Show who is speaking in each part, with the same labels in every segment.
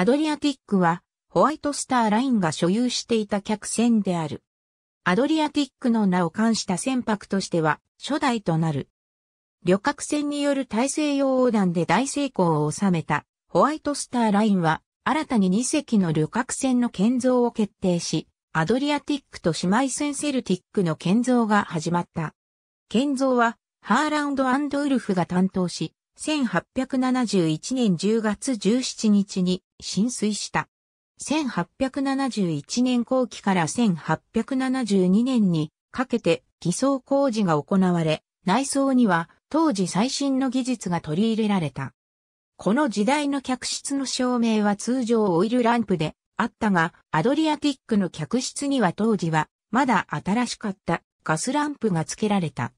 Speaker 1: アドリアティックは、ホワイトスターラインが所有していた客船である。アドリアティックの名を冠した船舶としては、初代となる。旅客船による大西洋横断で大成功を収めた、ホワイトスターラインは、新たに2隻の旅客船の建造を決定し、アドリアティックと姉妹船セルティックの建造が始まった。建造は、ハーランドウルフが担当し、1871年10月17日に浸水した。1871年後期から1872年にかけて偽装工事が行われ、内装には当時最新の技術が取り入れられた。この時代の客室の照明は通常オイルランプであったが、アドリアティックの客室には当時はまだ新しかったガスランプが付けられた。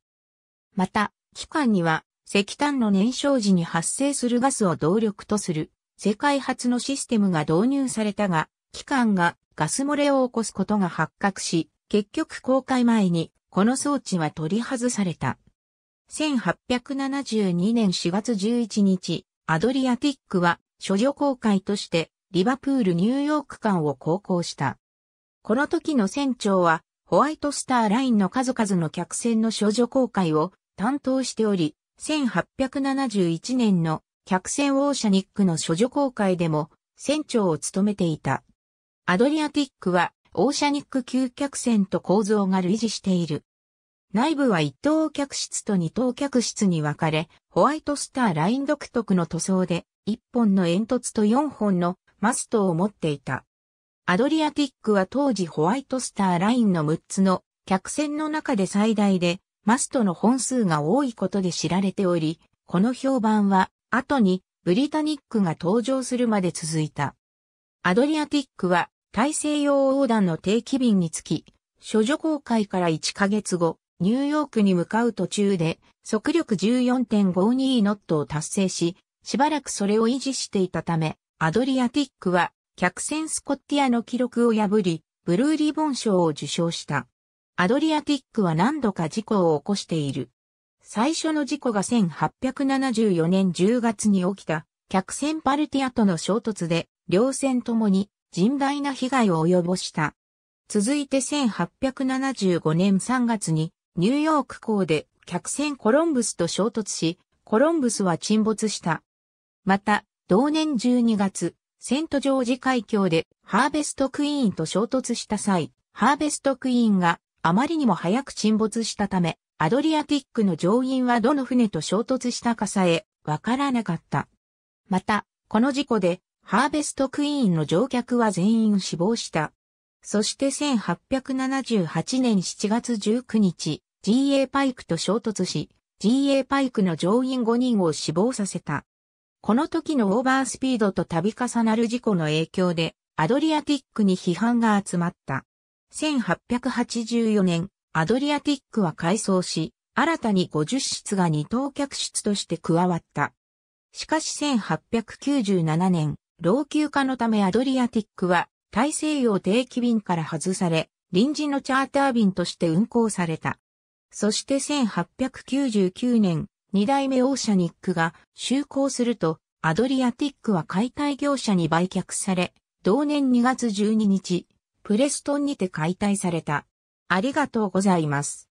Speaker 1: また、機関には石炭の燃焼時に発生するガスを動力とする世界初のシステムが導入されたが、機関がガス漏れを起こすことが発覚し、結局公開前にこの装置は取り外された。1872年4月11日、アドリアティックは処女公開としてリバプール・ニューヨーク間を航行した。この時の船長はホワイトスターラインの数々の客船の処女公開を担当しており、1871年の客船オーシャニックの処女公開でも船長を務めていた。アドリアティックはオーシャニック級客船と構造が類似している。内部は一等客室と二等客室に分かれ、ホワイトスターライン独特の塗装で、一本の煙突と四本のマストを持っていた。アドリアティックは当時ホワイトスターラインの6つの客船の中で最大でマストの本数が多いことで知られており、この評判は後にブリタニックが登場するまで続いた。アドリアティックは大西洋横断の定期便につき、処女公開から1ヶ月後、ニューヨークに向かう途中で速力14.52ノットを達成し、しばらくそれを維持していたため、アドリアティックは客船スコッティアの記録を破り、ブルーリボン賞を受賞した。アドリアティックは何度か事故を起こしている。最初の事故が1874年10月に起きた客船パルティアとの衝突で両船ともに甚大な被害を及ぼした。続いて1875年3月にニューヨーク港で客船コロンブスと衝突し、コロンブスは沈没した。また、同年12月、セントジョージ海峡でハーベストクイーンと衝突した際、ハーベストクイーンがあまりにも早く沈没したため、アドリアティックの乗員はどの船と衝突したかさえ、わからなかった。また、この事故で、ハーベストクイーンの乗客は全員死亡した。そして1878年7月19日、GA パイクと衝突し、GA パイクの乗員5人を死亡させた。この時のオーバースピードと度重なる事故の影響で、アドリアティックに批判が集まった。1884年、アドリアティックは改装し、新たに50室が二等客室として加わった。しかし1897年、老朽化のためアドリアティックは大西洋定期便から外され、臨時のチャーター便として運行された。そして1899年、二代目オーシャニックが就航すると、アドリアティックは解体業者に売却され、同年2月12日、プレストンにて解体された。ありがとうございます。